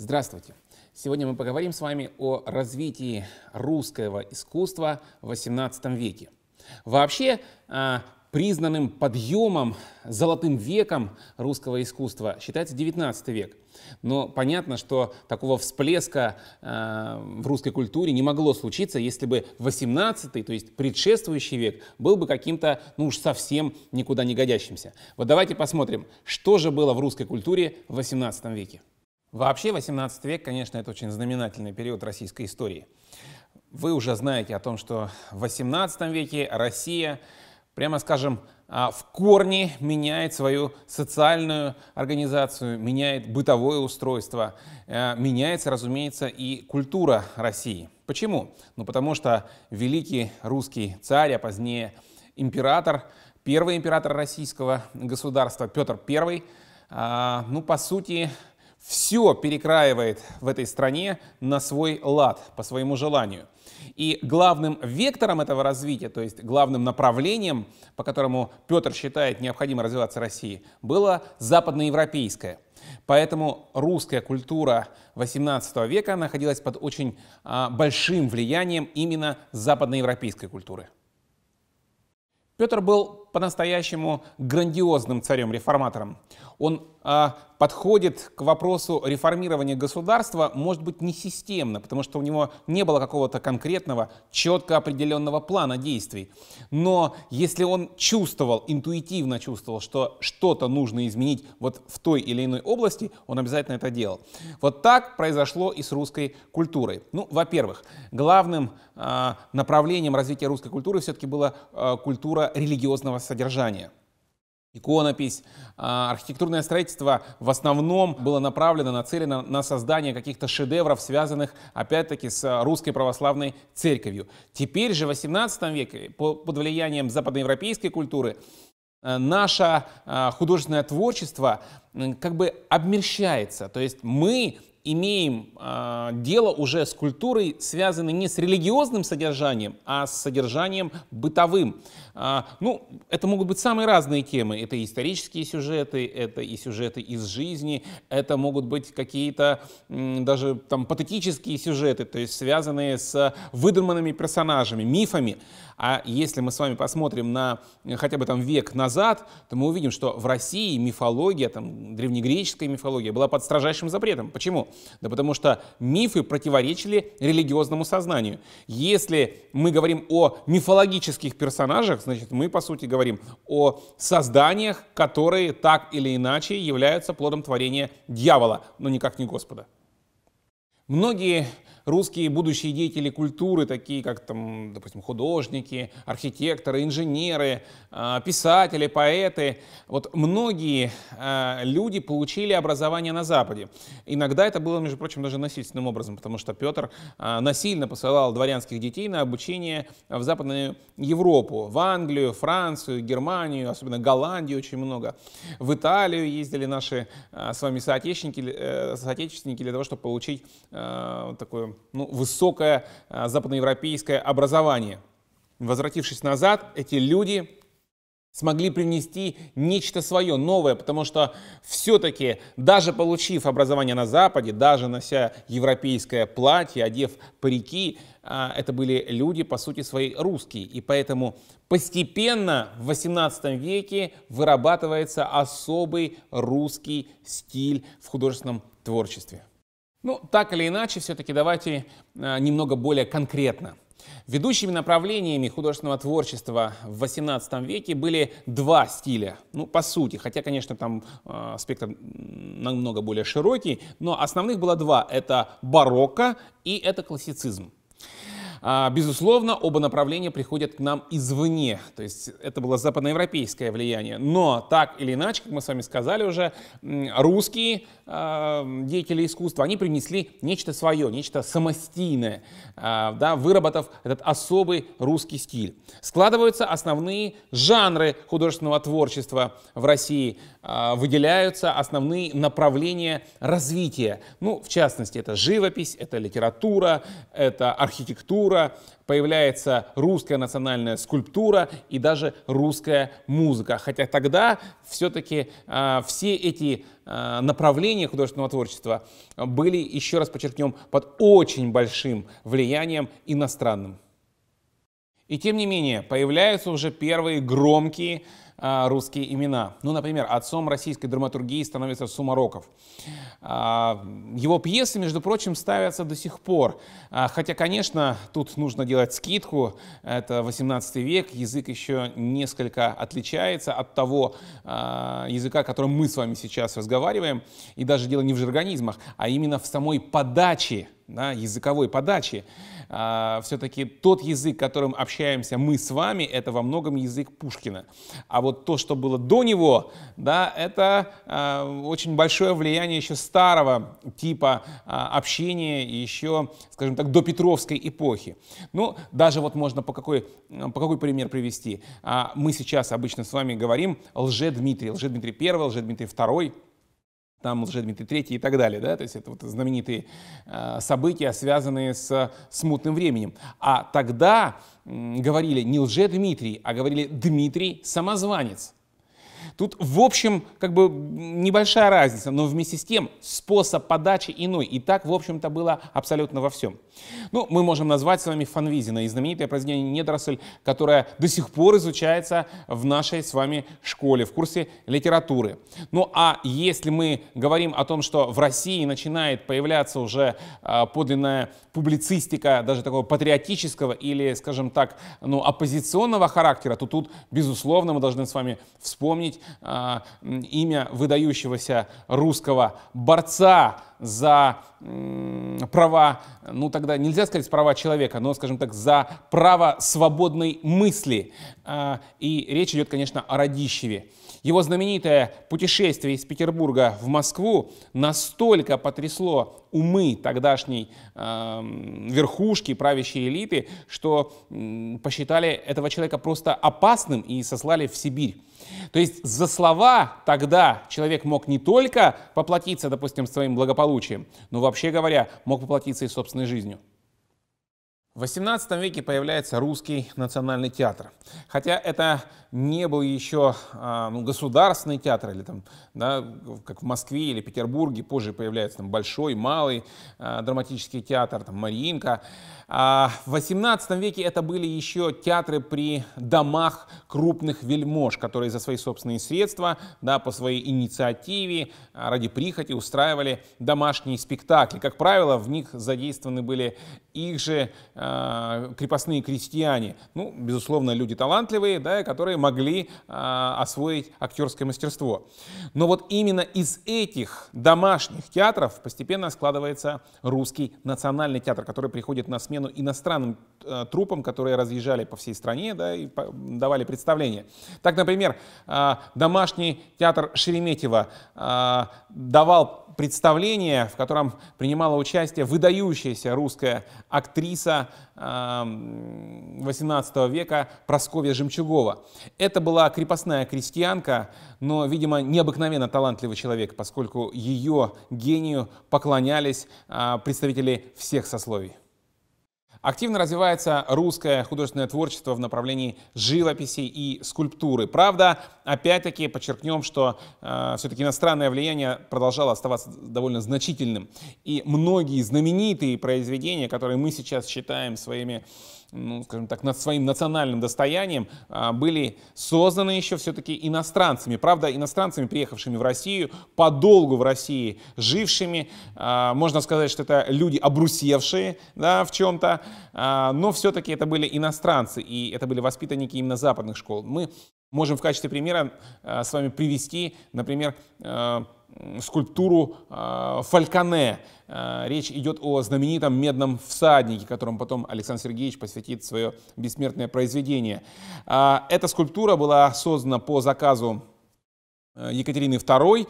Здравствуйте! Сегодня мы поговорим с вами о развитии русского искусства в XVIII веке. Вообще, а, признанным подъемом, золотым веком русского искусства считается XIX век. Но понятно, что такого всплеска а, в русской культуре не могло случиться, если бы XVIII, то есть предшествующий век, был бы каким-то, ну уж совсем никуда не годящимся. Вот давайте посмотрим, что же было в русской культуре в XVIII веке. Вообще, 18 век, конечно, это очень знаменательный период российской истории. Вы уже знаете о том, что в 18 веке Россия, прямо скажем, а, в корне меняет свою социальную организацию, меняет бытовое устройство, э, меняется, разумеется, и культура России. Почему? Ну, потому что великий русский царь, а позднее император, первый император российского государства Петр I, а, ну, по сути, все перекраивает в этой стране на свой лад, по своему желанию. И главным вектором этого развития, то есть главным направлением, по которому Петр считает необходимо развиваться России, было западноевропейское. Поэтому русская культура 18 века находилась под очень а, большим влиянием именно западноевропейской культуры. Петр был по-настоящему грандиозным царем-реформатором. Он а, подходит к вопросу реформирования государства, может быть, не системно, потому что у него не было какого-то конкретного, четко определенного плана действий. Но если он чувствовал, интуитивно чувствовал, что что-то нужно изменить вот в той или иной области, он обязательно это делал. Вот так произошло и с русской культурой. Ну, во-первых, главным э, направлением развития русской культуры все-таки была э, культура религиозного содержания – иконопись. А, архитектурное строительство в основном было направлено, нацелено на создание каких-то шедевров, связанных, опять-таки, с русской православной церковью. Теперь же, в XVIII веке, под влиянием западноевропейской культуры, э, наше э, художественное творчество как бы обмерщается. То есть мы имеем э, дело уже с культурой, связанной не с религиозным содержанием, а с содержанием бытовым. Э, ну, это могут быть самые разные темы. Это и исторические сюжеты, это и сюжеты из жизни, это могут быть какие-то э, даже там патетические сюжеты, то есть связанные с выдуманными персонажами, мифами. А если мы с вами посмотрим на хотя бы там век назад, то мы увидим, что в России мифология, там древнегреческая мифология была под строжайшим запретом. Почему? Да потому что мифы противоречили религиозному сознанию. Если мы говорим о мифологических персонажах, значит, мы, по сути, говорим о созданиях, которые так или иначе являются плодом творения дьявола, но никак не Господа. Многие русские будущие деятели культуры, такие как, там, допустим, художники, архитекторы, инженеры, а, писатели, поэты, вот многие а, люди получили образование на Западе. Иногда это было, между прочим, даже насильственным образом, потому что Петр а, насильно посылал дворянских детей на обучение в Западную Европу, в Англию, Францию, Германию, особенно Голландию очень много. В Италию ездили наши с вами соотечественники, э, соотечественники для того, чтобы получить такую ну, высокое а, западноевропейское образование. Возвратившись назад, эти люди смогли принести нечто свое, новое, потому что все-таки, даже получив образование на Западе, даже нося европейское платье, одев парики, а, это были люди, по сути свои русские. И поэтому постепенно в XVIII веке вырабатывается особый русский стиль в художественном творчестве. Ну, так или иначе, все-таки давайте э, немного более конкретно. Ведущими направлениями художественного творчества в XVIII веке были два стиля, ну, по сути, хотя, конечно, там э, спектр намного более широкий, но основных было два — это барокко и это классицизм. А, безусловно, оба направления приходят к нам извне, то есть это было западноевропейское влияние. Но так или иначе, как мы с вами сказали уже, русские а, деятели искусства, они принесли нечто свое, нечто самостийное, а, да, выработав этот особый русский стиль. Складываются основные жанры художественного творчества в России – а, выделяются основные направления развития. Ну, в частности, это живопись, это литература, это архитектура, появляется русская национальная скульптура и даже русская музыка. Хотя тогда все-таки э, а, все эти э, направления художественного творчества были, еще раз подчеркнем, под очень большим влиянием иностранным. И тем не менее, появляются уже первые громкие а, русские имена. Ну, например, отцом российской драматургии становится Сумароков. А, его пьесы, между прочим, ставятся до сих пор. А, хотя, конечно, тут нужно делать скидку. Это 18 век, язык еще несколько отличается от того языка, которым мы с вами сейчас разговариваем. И даже дело не в жаргонизмах, а именно в самой подаче да, языковой подачи. А, все-таки тот язык, которым общаемся мы с вами, это во многом язык Пушкина. А вот то, что было до него, да, это а, очень большое влияние еще старого типа а, общения, еще, скажем так, до Петровской эпохи. Ну, даже вот можно по какой, по какой пример привести. А, мы сейчас обычно с вами говорим «Лже-Дмитрий», «Лже-Дмитрий I», «Лже-Дмитрий II», там уже Дмитрий III и так далее, да, то есть это вот знаменитые а, события, связанные с смутным временем. А тогда говорили не лже Дмитрий, а говорили Дмитрий Самозванец. Тут, в общем, как бы небольшая разница, но вместе с тем способ подачи иной. И так, в общем-то, было абсолютно во всем. Ну, мы можем назвать с вами Фанвизина и знаменитое произведение «Недоросль», которое до сих пор изучается в нашей с вами школе, в курсе литературы. Ну, а если мы говорим о том, что в России начинает появляться уже а, подлинная публицистика, даже такого патриотического или, скажем так, ну, оппозиционного характера, то тут, безусловно, мы должны с вами вспомнить Э, имя выдающегося русского борца за права, ну тогда нельзя сказать права человека, но, скажем так, за право свободной мысли. Э, и речь идет, конечно, о Радищеве. Его знаменитое путешествие из Петербурга в Москву настолько потрясло умы тогдашней э, верхушки, правящей элиты, что э, посчитали этого человека просто опасным и сослали в Сибирь. То есть за слова тогда человек мог не только поплатиться, допустим, своим благополучием, но вообще говоря, мог поплатиться и собственной жизнью. В XVIII веке появляется русский национальный театр. Хотя это не был еще а, ну, государственный театр, или там, да, как в Москве или Петербурге, позже появляется там большой, малый э, драматический театр, там Мариинка. А в XVIII веке это были еще театры при домах крупных вельмож, которые за свои собственные средства, да, по своей инициативе, а, ради прихоти устраивали домашние спектакли. Как правило, в них задействованы были их же э, Э, крепостные крестьяне, ну, безусловно, люди талантливые, да, которые могли э, освоить актерское мастерство. Но вот именно из этих домашних театров постепенно складывается русский национальный театр, который приходит на смену иностранным э, трупам, которые разъезжали по всей стране да, и давали представления. Так, например, домашний театр Шереметьева давал представление, в котором принимала участие выдающаяся русская актриса XVIII эм, века Просковья Жемчугова. Это была крепостная крестьянка, но, видимо, необыкновенно талантливый человек, поскольку ее гению поклонялись а, представители всех сословий. Активно развивается русское художественное творчество в направлении живописи и скульптуры. Правда, опять-таки подчеркнем, что э, все-таки иностранное влияние продолжало оставаться довольно значительным. И многие знаменитые произведения, которые мы сейчас считаем своими ну, скажем так, над своим национальным достоянием а, были созданы еще все-таки иностранцами. Правда, иностранцами, приехавшими в Россию, подолгу в России жившими. А, можно сказать, что это люди обрусевшие да, в чем-то, а, но все-таки это были иностранцы, и это были воспитанники именно западных школ. Мы можем в качестве примера с вами привести, например, скульптуру а, Фальконе. А, речь идет о знаменитом медном всаднике, которому потом Александр Сергеевич посвятит свое бессмертное произведение. А, эта скульптура была создана по заказу э, Екатерины II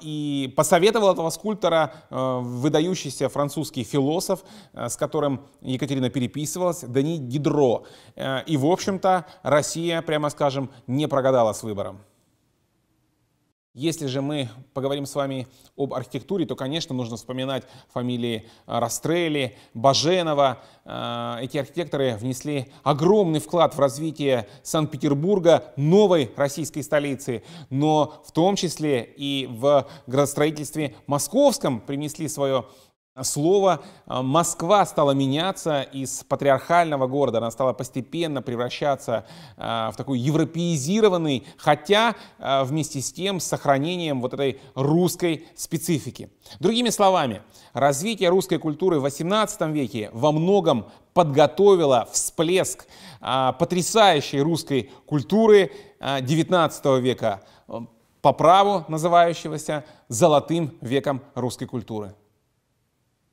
и посоветовал этого скульптора э, выдающийся французский философ, э, с которым Екатерина переписывалась, Дани Дидро. И, в общем-то, Россия, прямо скажем, не прогадала с выбором. Если же мы поговорим с вами об архитектуре, то, конечно, нужно вспоминать фамилии э, Растрелли, Баженова. Э, эти архитекторы внесли огромный вклад в развитие Санкт-Петербурга, новой российской столицы, но в том числе и в градостроительстве московском принесли свое а слово а, Москва стала меняться из патриархального города, она стала постепенно превращаться а, в такой европеизированный, хотя вместе с тем с сохранением вот этой русской специфики. Другими словами, развитие русской культуры в XVIII веке во многом подготовило всплеск потрясающей русской культуры XIX века, по праву называющегося золотым веком русской культуры.